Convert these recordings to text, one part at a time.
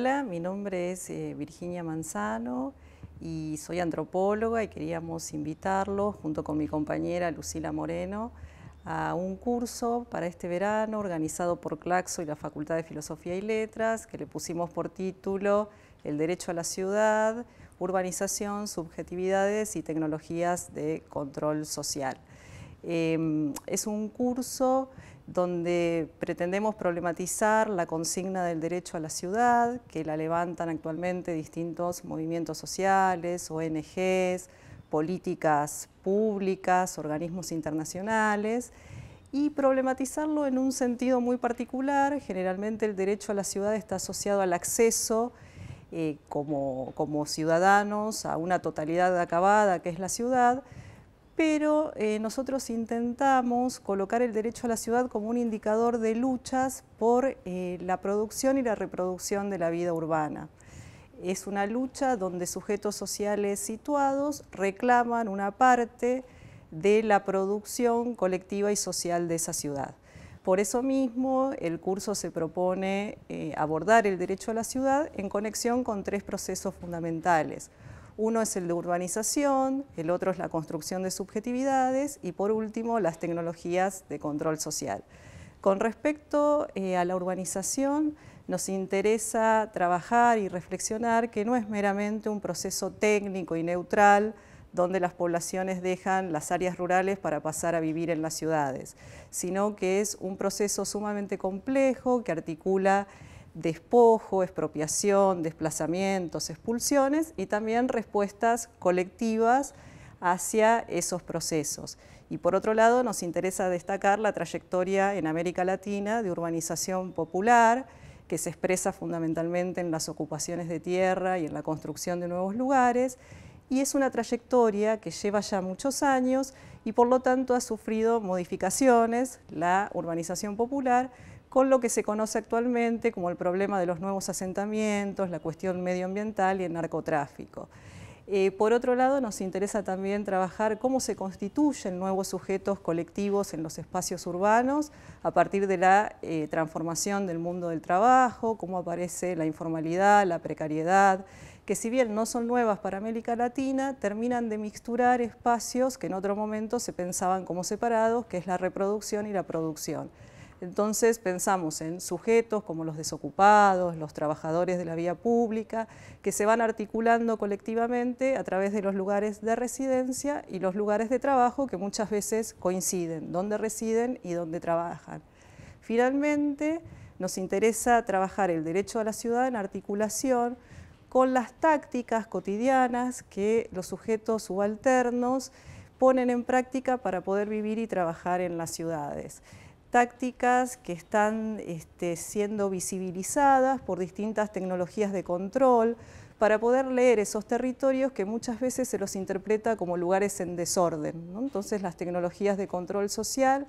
Hola, mi nombre es eh, Virginia Manzano y soy antropóloga y queríamos invitarlo junto con mi compañera Lucila Moreno a un curso para este verano organizado por Claxo y la Facultad de Filosofía y Letras que le pusimos por título El Derecho a la Ciudad, Urbanización, Subjetividades y Tecnologías de Control Social. Em, es un curso donde pretendemos problematizar la consigna del derecho a la ciudad, que la levantan actualmente distintos movimientos sociales, ONGs, políticas públicas, organismos internacionales, y problematizarlo en un sentido muy particular. Generalmente el derecho a la ciudad está asociado al acceso eh, como ciudadanos a una totalidad acabada que es la ciudad, pero eh, nosotros intentamos colocar el derecho a la ciudad como un indicador de luchas por eh, la producción y la reproducción de la vida urbana. Es una lucha donde sujetos sociales situados reclaman una parte de la producción colectiva y social de esa ciudad. Por eso mismo, el curso se propone eh, abordar el derecho a la ciudad en conexión con tres procesos fundamentales uno es el de urbanización, el otro es la construcción de subjetividades y por último las tecnologías de control social. Con respecto eh, a la urbanización, nos interesa trabajar y reflexionar que no es meramente un proceso técnico y neutral donde las poblaciones dejan las áreas rurales para pasar a vivir en las ciudades, sino que es un proceso sumamente complejo que articula despojo, expropiación, desplazamientos, expulsiones y también respuestas colectivas hacia esos procesos. Y por otro lado, nos interesa destacar la trayectoria en América Latina de urbanización popular, que se expresa fundamentalmente en las ocupaciones de tierra y en la construcción de nuevos lugares, y es una trayectoria que lleva ya muchos años y por lo tanto ha sufrido modificaciones, la urbanización popular, con lo que se conoce actualmente como el problema de los nuevos asentamientos, la cuestión medioambiental y el narcotráfico. Eh, por otro lado, nos interesa también trabajar cómo se constituyen nuevos sujetos colectivos en los espacios urbanos a partir de la eh, transformación del mundo del trabajo, cómo aparece la informalidad, la precariedad, que si bien no son nuevas para América Latina, terminan de mixturar espacios que en otro momento se pensaban como separados, que es la reproducción y la producción. Entonces pensamos en sujetos como los desocupados, los trabajadores de la vía pública, que se van articulando colectivamente a través de los lugares de residencia y los lugares de trabajo que muchas veces coinciden, donde residen y donde trabajan. Finalmente, nos interesa trabajar el derecho a la ciudad en articulación con las tácticas cotidianas que los sujetos subalternos ponen en práctica para poder vivir y trabajar en las ciudades tácticas que están este, siendo visibilizadas por distintas tecnologías de control para poder leer esos territorios que muchas veces se los interpreta como lugares en desorden. Entonces las tecnologías de control social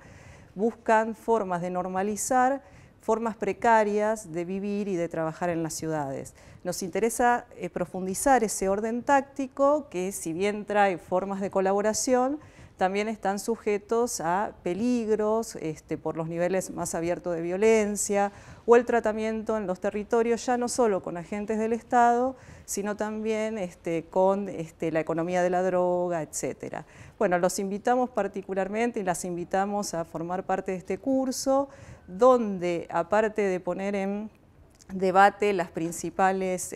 buscan formas de normalizar formas precarias de vivir y de trabajar en las ciudades. Nos interesa eh, profundizar ese orden táctico que si bien trae formas de colaboración, también están sujetos a peligros este, por los niveles más abiertos de violencia o el tratamiento en los territorios, ya no solo con agentes del Estado, sino también este, con este, la economía de la droga, etc. Bueno, los invitamos particularmente y las invitamos a formar parte de este curso, donde aparte de poner en debate las principales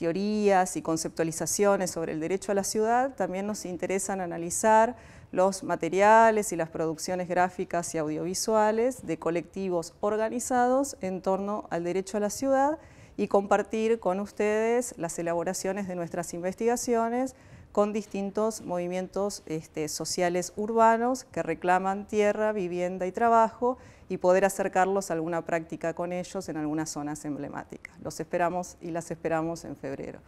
teorías y conceptualizaciones sobre el derecho a la ciudad, también nos interesan analizar los materiales y las producciones gráficas y audiovisuales de colectivos organizados en torno al derecho a la ciudad y compartir con ustedes las elaboraciones de nuestras investigaciones con distintos movimientos este, sociales urbanos que reclaman tierra, vivienda y trabajo y poder acercarlos a alguna práctica con ellos en algunas zonas emblemáticas. Los esperamos y las esperamos en febrero.